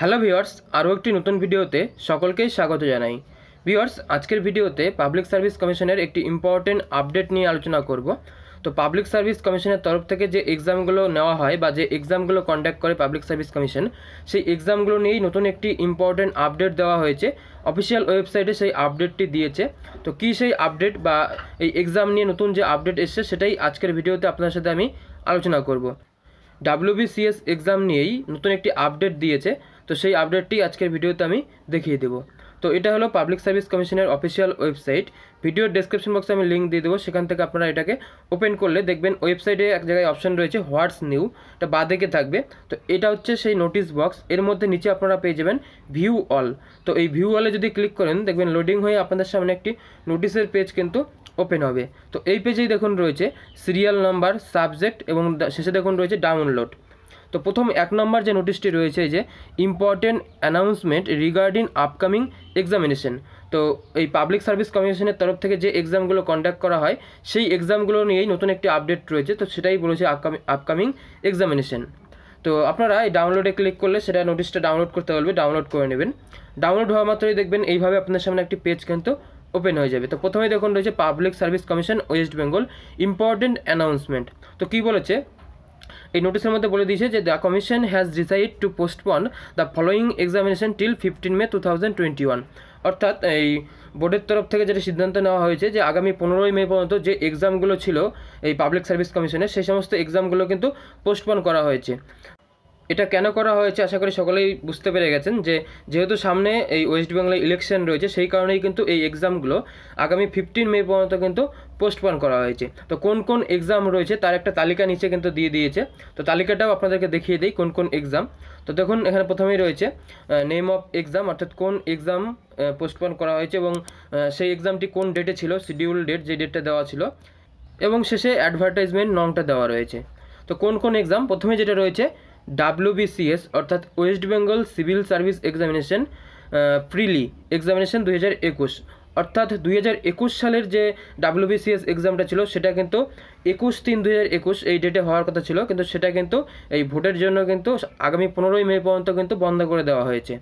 hello viewers আরও একটি নতুন ভিডিওতে সকলকেই স্বাগত জানাই ভিওর্স আজকের ভিডিওতে পাবলিক সার্ভিস কমিশনের একটি ইম্পর্টেন্ট আপডেট নিয়ে আলোচনা করব তো পাবলিক সার্ভিস কমিশনের তরফ থেকে যে এক্সামগুলো নেওয়া হয় বা যে এক্সামগুলো কন্ডাক্ট করে পাবলিক সার্ভিস কমিশন সেই এক্সামগুলো নিয়েই নতুন একটি ইম্পর্টেন্ট আপডেট দেওয়া হয়েছে অফিসিয়াল ওয়েবসাইটে সেই আপডেটটি দিয়েছে তো কী সেই আপডেট বা এই এক্সাম নিয়ে নতুন যে আপডেট এসছে সেটাই আজকের ভিডিওতে আপনার সাথে আমি আলোচনা করব ডাব্লিউবিসিএস এক্সাম নিয়েই নতুন একটি আপডেট দিয়েছে তো সেই আপডেটটি আজকের ভিডিওতে আমি দেখিয়ে দেবো তো এটা হলো পাবলিক সার্ভিস কমিশনের অফিসিয়াল ওয়েবসাইট ভিডিওর ডেসক্রিপশন বক্সে আমি লিঙ্ক দিয়ে দেবো সেখান থেকে আপনারা এটাকে ওপেন করলে দেখবেন ওয়েবসাইটে এক জায়গায় অপশন রয়েছে হোয়াটস নিউ এটা দেখে থাকবে তো এটা হচ্ছে সেই নোটিশ বক্স এর মধ্যে নিচে আপনারা পেয়ে যাবেন ভিউ অল তো এই ভিউ অলে যদি ক্লিক করেন দেখবেন লোডিং হয়ে আপনাদের সামনে একটি নোটিশের পেজ কিন্তু ওপেন হবে তো এই পেজেই দেখুন রয়েছে সিরিয়াল নাম্বার সাবজেক্ট এবং শেষে দেখুন রয়েছে ডাউনলোড তো প্রথম এক নম্বর যে নোটিশটি রয়েছে যে important announcement regarding upcoming examination তো এই পাবলিক সার্ভিস কমিশনের তরফ থেকে যে এক্সামগুলো কন্ডাক্ট করা হয় সেই এক্সামগুলো নিয়েই নতুন একটি আপডেট রয়েছে তো সেটাই বলেছে আপকামিং আপকামিং এক্সামিনেশন তো আপনারা এই ডাউনলোডে ক্লিক করলে সেটা নোটিশটা ডাউনলোড করতে পারবে ডাউনলোড করে নেবেন ডাউনলোড হওয়া মাত্রই দেখবেন এইভাবে আপনার সামনে একটি পেজ কিন্তু ওপেন হয়ে যাবে তো প্রথমেই দেখুন রয়েছে public service commission West Bengal important announcement তো কী বলেছে এই নোটিশের মধ্যে বলে দিয়েছে যে the commission has decide to postpone the following examination till fifteen May two thousand twenty one অর্থাৎ এই বোর্ডের তরফ থেকে যেটা সিদ্ধান্ত নেওয়া হয়েছে যে আগামী পনেরোই মে পর্যন্ত যে এক্সামগুলো ছিল এই পাবলিক সার্ভিস কমিশনের সেই সমস্ত এক্সামগুলো কিন্তু পোস্টপন করা হয়েছে এটা কেন করা হয়েছে আশা করি সকলেই বুঝতে পেরে গেছেন যে যেহেতু সামনে এই ওয়েস্ট বেঙ্গলে ইলেকশন রয়েছে সেই কারণেই কিন্তু এই এক্সামগুলো আগামী ফিফটিন মে পর্যন্ত কিন্তু পোস্টপন করা হয়েছে তো কোন কোন এক্সাম রয়েছে তার একটা তালিকা নিচে কিন্তু দিয়ে দিয়েছে তো তালিকাটাও আপনাদেরকে দেখিয়ে দিই কোন কোন এক্সাম তো দেখুন এখানে প্রথমেই রয়েছে নেম অফ এক্সাম অর্থাৎ কোন এক্সাম পোস্টপন করা হয়েছে এবং সেই এক্সামটি কোন ডেটে ছিল শিডিউল ডেট যে ডেটটা দেওয়া ছিল এবং শেষে অ্যাডভার্টাইজমেন্ট নংটা দেওয়া রয়েছে তো কোন কোন এক্সাম প্রথমে যেটা রয়েছে ডাব্লিউবিসিএস অর্থাৎ West Bengal civil service examination prelim examination দু হাজার একুশ অর্থাৎ দুই একুশ সালের যে ডাব্লিউবিসিএস এক্সামটা ছিল সেটা কিন্তু একুশ তিন দুই হাজার একুশ এই ডেটে হওয়ার কথা ছিল কিন্তু সেটা কিন্তু এই ভোটের জন্য কিন্তু আগামী পনেরোই মে পর্যন্ত কিন্তু বন্ধ করে দেওয়া হয়েছে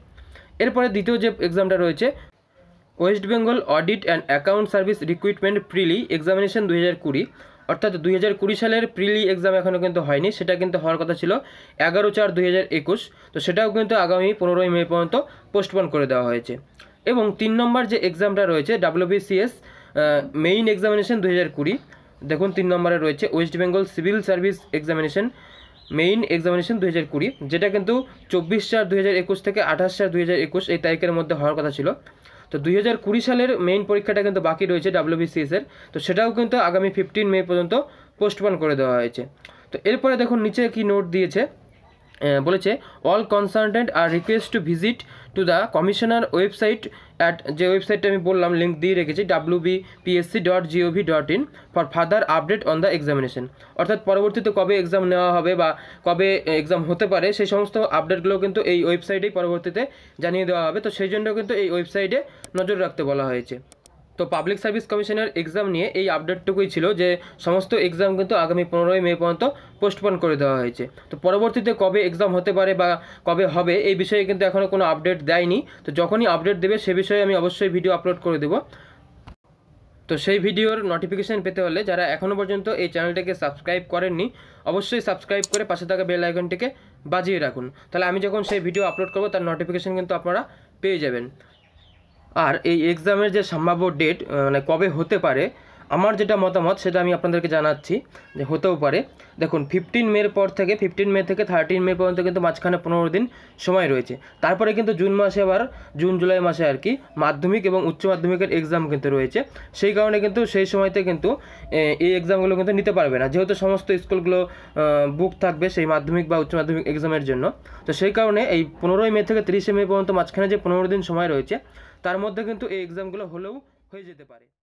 এরপরে দ্বিতীয় যে এক্সামটা রয়েছে West Bengal audit and account service recruitment prelim examination দু হাজার কুড়ি অর্থাৎ দুই সালের প্রিলি এক্সাম এখনও কিন্তু হয়নি সেটা কিন্তু হওয়ার কথা ছিল এগারো চার দুই তো সেটাও কিন্তু আগামী পনেরোই মে পর্যন্ত পোস্টপোন করে দেওয়া হয়েছে এবং তিন নম্বর যে এক্সামটা রয়েছে ডাব্লিউবিসিএস মেইন এক্সামিনেশন দুই দেখুন তিন নম্বরে রয়েছে West Bengal civil service examination main examination দুই কুড়ি যেটা কিন্তু চব্বিশ চার দুই একুশ থেকে আঠাশ চার দুই একুশ এই তারিখের মধ্যে হওয়ার কথা ছিল তো দুই হাজার কুড়ি সালের মেইন পরীক্ষাটা কিন্তু বাকি রয়েছে ডাব্লিউবিসিএসের তো সেটাও কিন্তু আগামী ফিফটিন মে পর্যন্ত পোস্টপন করে দেওয়া হয়েছে তো এরপরে দেখুন নিচে কি নোট দিয়েছে বলেছে all concerned are request to visit to the commissioner website at যে ওয়েবসাইটটা আমি বললাম লিঙ্ক দিয়ে রেখেছি W PSC dot gov dot in for further update on the examination অর্থাৎ পরবর্তীতে কবে এক্সাম নেওয়া হবে বা কবে এক্সাম হতে পারে সেই সমস্ত আপডেটগুলো কিন্তু এই ওয়েবসাইটেই পরবর্তীতে জানিয়ে দেওয়া হবে তো সেই জন্য কিন্তু এই ওয়েবসাইটে নজর রাখতে বলা হয়েছে তো পাবলিক সার্ভিস কমিশনের এক্সাম নিয়ে এই আপডেটটুকুই ছিল যে সমস্ত এক্সাম কিন্তু আগামী পনেরোই মে পর্যন্ত পোস্টপোন করে দেওয়া হয়েছে তো পরবর্তীতে কবে এক্সাম হতে পারে বা কবে হবে এই বিষয়ে কিন্তু এখনও কোনো আপডেট দেয়নি তো যখনই আপডেট দেবে সে বিষয়ে আমি অবশ্যই ভিডিও আপলোড করে দেবো তো সেই ভিডিওর নোটিফিকেশান পেতে হলে যারা এখনও পর্যন্ত এই চ্যানেলটাকে সাবস্ক্রাইব করেননি অবশ্যই সাবস্ক্রাইব করে পাশে থাকা বেল আইকনটিকে বাজিয়ে রাখুন তাহলে আমি যখন সেই ভিডিও আপলোড করবো তার নোটিফিকেশান কিন্তু আপনারা পেয়ে যাবেন আর এই এক্সামের যে সম্ভাব্য ডেট মানে কবে হতে পারে আমার যেটা মতামত সেটা আমি আপনাদেরকে জানাচ্ছি যে হতেও পারে দেখুন ফিফটিন মের পর থেকে ফিফটিন মে থেকে থার্টিন মে পর্যন্ত কিন্তু মাঝখানে পনেরো দিন সময় রয়েছে তারপরে কিন্তু জুন মাসে আবার জুন জুলাই মাসে আর কি মাধ্যমিক এবং উচ্চ মাধ্যমিকের এক্সাম কিন্তু রয়েছে সেই কারণে কিন্তু সেই সময়তে কিন্তু এই এক্সামগুলো কিন্তু নিতে পারবে না যেহেতু সমস্ত স্কুলগুলো বুক থাকবে সেই মাধ্যমিক বা উচ্চ মাধ্যমিক এক্সামের জন্য তো সেই কারণে এই পনেরোই মে থেকে তিরিশে মে পর্যন্ত মাঝখানে যে পনেরো দিন সময় রয়েছে তার মধ্যে কিন্তু এই এক্সামগুলো হলেও হয়ে যেতে পারে